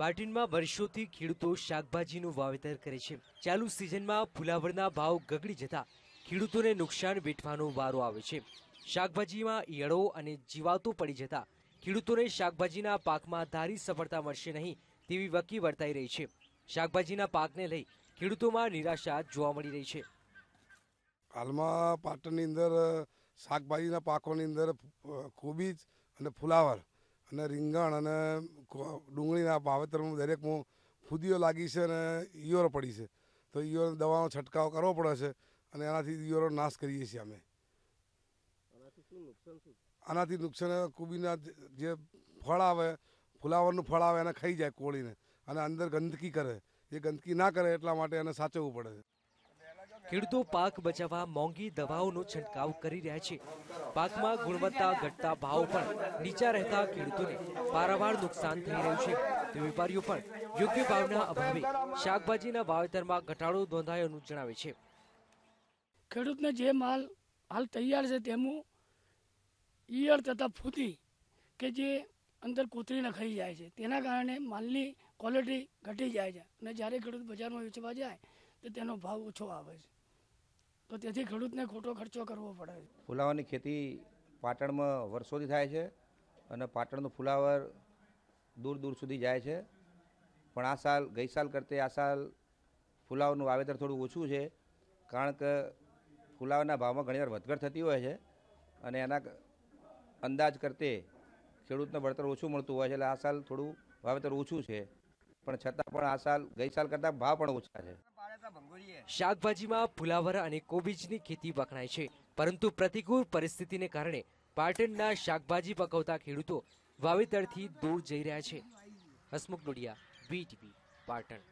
પાટણમાં વર્ષોથી ખેડૂતો શાકભાજીનું વાવેતર કરે છે ચાલુ સિઝનમાં ફુલાવરના ભાવ ગગડી જતા ખેડૂતોને નુકસાન વેઠવાનો વારો આવે છે શાકભાજીમાં ઈયળો અને જીવાતો પડી જતા ખેડૂતોને શાકભાજીના પાકમાં ધારી સફળતા મળશે નહીં તેવી વકી વર્તાઈ રહી છે શાકભાજીના પાકને લઈ ખેડૂતોમાં નિરાશા જોવા મળી રહી છે હાલમાં પાટણની અંદર શાકભાજીના પાકોની અંદર કોબીજ અને ફુલાવર અને રીંગણ અને ડુંગળીના વાવેતરમાં દરેકમાં ફૂદીઓ લાગી છે અને ઈયળો પડી છે તો ઈયળો દવાનો છંટકાવ કરવો પડે છે અને એનાથી ઈયળો નાશ કરીએ છીએ અમે આનાથી નુકસાન કુબીના જે ફળ આવે ફુલાવરનું ફળ આવે એને ખાઈ જાય કોળીને અને અંદર ગંદકી કરે એ ગંદકી ના કરે એટલા માટે એને સાચવવું પડે છે ખેડૂતો પાક બચાવવા મોંઘી દવાઓનો છંટકાવ કરી રહ્યા છે પાકમાં ગુણવત્તા ઘટતા ભાવ પણ નીચા રહેતા ખેડૂતોને પારાવાર નુકસાન થઈ રહ્યું છે તે વેપારીઓ પણ યોગ્ય ભાવના અભાવે શાકભાજીના વાવેતરમાં ઘટાડો નોંધાયોનું જણાવે છે ખેડૂતને જે માલ હાલ તૈયાર છે તેનું ઈયળ તથા ફૂતી કે જે અંદર કોતરીને ખાઈ જાય છે તેના કારણે માલની ક્વોલિટી ઘટી જાય છે અને જ્યારે ખેડૂત બજારમાં વેચવા જાય તો તેનો ભાવ ઓછો આવે છે તો તેથી ખેડૂતને ખોટો ખર્ચો કરવો પડે છે ફુલાવરની ખેતી પાટણમાં વર્ષોથી થાય છે અને પાટણનું ફુલાવર દૂર દૂર સુધી જાય છે પણ આ સાલ ગઈ સાલ કરતે આ સાલ ફુલાવરનું વાવેતર થોડું ઓછું છે કારણ કે ફુલાવરના ભાવમાં ઘણીવાર વધઘટ થતી હોય છે અને એના અંદાજ કરતે ખેડૂતને વળતર ઓછું મળતું હોય છે એટલે આ સાલ થોડું વાવેતર ઓછું છે પણ છતાં પણ આ સાલ ગઈ સાલ કરતાં ભાવ પણ ઓછા છે શાકભાજીમાં ફુલાવર અને કોબીજની ખેતી વખણાય છે પરંતુ પ્રતિકૂળ પરિસ્થિતિને કારણે પાટણના શાકભાજી પકવતા ખેડૂતો વાવેતરથી દૂર જઈ રહ્યા છે હસમુખ ડોડિયા વીટીવી પાટણ